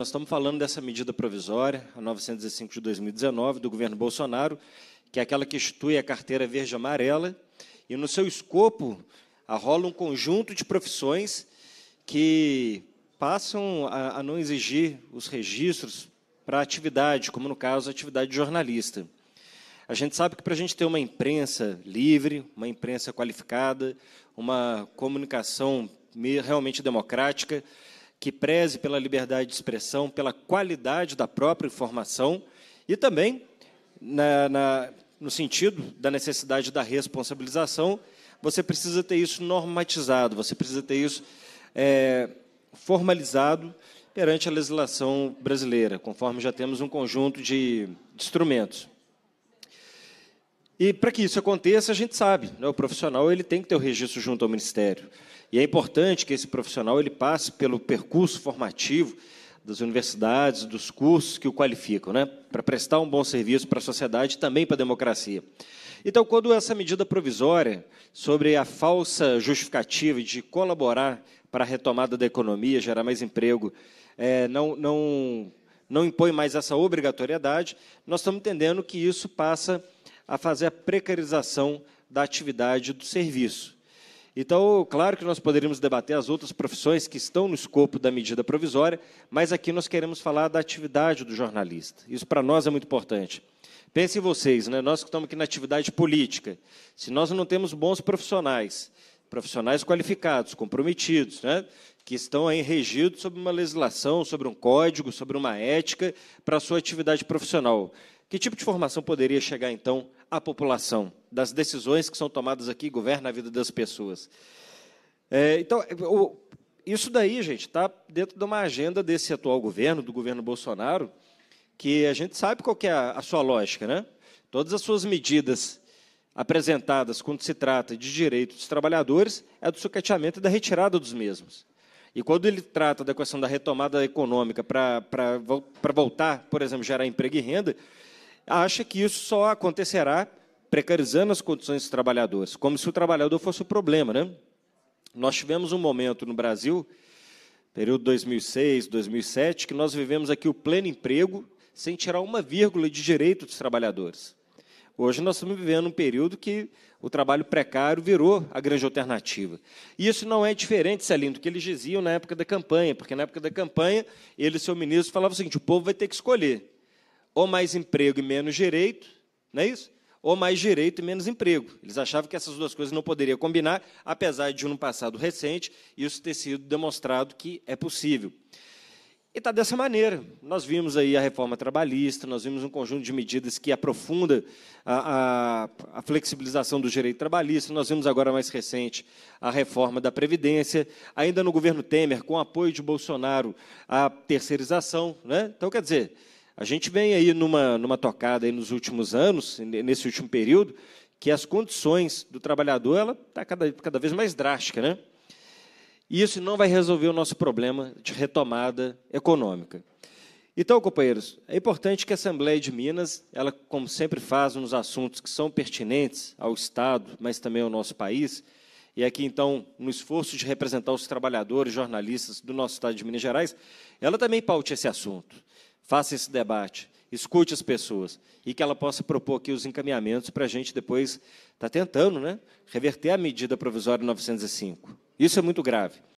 Nós estamos falando dessa medida provisória, a 905 de 2019, do governo Bolsonaro, que é aquela que institui a carteira verde-amarela, e no seu escopo arrola ah, um conjunto de profissões que passam a, a não exigir os registros para a atividade, como no caso a atividade de jornalista. A gente sabe que para a gente ter uma imprensa livre, uma imprensa qualificada, uma comunicação realmente democrática, que preze pela liberdade de expressão, pela qualidade da própria informação e também na, na, no sentido da necessidade da responsabilização. Você precisa ter isso normatizado, você precisa ter isso é, formalizado perante a legislação brasileira, conforme já temos um conjunto de instrumentos. E para que isso aconteça, a gente sabe, né, o profissional ele tem que ter o registro junto ao Ministério. E é importante que esse profissional ele passe pelo percurso formativo das universidades, dos cursos que o qualificam, né, para prestar um bom serviço para a sociedade e também para a democracia. Então, quando essa medida provisória sobre a falsa justificativa de colaborar para a retomada da economia, gerar mais emprego, é, não, não, não impõe mais essa obrigatoriedade, nós estamos entendendo que isso passa a fazer a precarização da atividade do serviço. Então, claro que nós poderíamos debater as outras profissões que estão no escopo da medida provisória, mas aqui nós queremos falar da atividade do jornalista. Isso para nós é muito importante. Pensem vocês, né? nós que estamos aqui na atividade política, se nós não temos bons profissionais, profissionais qualificados, comprometidos, né? que estão aí regidos sobre uma legislação, sobre um código, sobre uma ética para a sua atividade profissional. Que tipo de formação poderia chegar, então, à população, das decisões que são tomadas aqui e governam a vida das pessoas? É, então, isso daí, gente, está dentro de uma agenda desse atual governo, do governo Bolsonaro, que a gente sabe qual é a, a sua lógica. Né? Todas as suas medidas apresentadas quando se trata de direitos dos trabalhadores é do sucateamento e da retirada dos mesmos. E quando ele trata da questão da retomada econômica para voltar, por exemplo, gerar emprego e renda, acha que isso só acontecerá precarizando as condições dos trabalhadores, como se o trabalhador fosse o problema, né? Nós tivemos um momento no Brasil, período 2006, 2007, que nós vivemos aqui o pleno emprego sem tirar uma vírgula de direito dos trabalhadores. Hoje nós estamos vivendo um período que o trabalho precário virou a grande alternativa. E isso não é diferente, Celino, do que eles diziam na época da campanha, porque na época da campanha, ele e seu ministro falavam o seguinte: o povo vai ter que escolher ou mais emprego e menos direito, não é isso? Ou mais direito e menos emprego. Eles achavam que essas duas coisas não poderiam combinar, apesar de, no passado recente, isso ter sido demonstrado que é possível. E está dessa maneira. Nós vimos aí a reforma trabalhista, nós vimos um conjunto de medidas que aprofunda a, a, a, flexibilização do direito trabalhista, nós vimos agora mais recente a reforma da Previdência, ainda no governo Temer, com apoio de Bolsonaro, a terceirização. Né? Então, quer dizer, a gente vem aí numa, numa tocada aí nos últimos anos, nesse último período, que as condições do trabalhador ela está cada, cada vez mais drástica, né? E isso não vai resolver o nosso problema de retomada econômica. Então, companheiros, é importante que a Assembleia de Minas, ela, como sempre faz nos assuntos que são pertinentes ao Estado, mas também ao nosso país, e aqui, então, no esforço de representar os trabalhadores, jornalistas do nosso Estado de Minas Gerais, ela também paute esse assunto. Faça esse debate, escute as pessoas e que ela possa propor aqui os encaminhamentos para a gente depois estar tá tentando né, reverter a medida provisória 905. Isso é muito grave.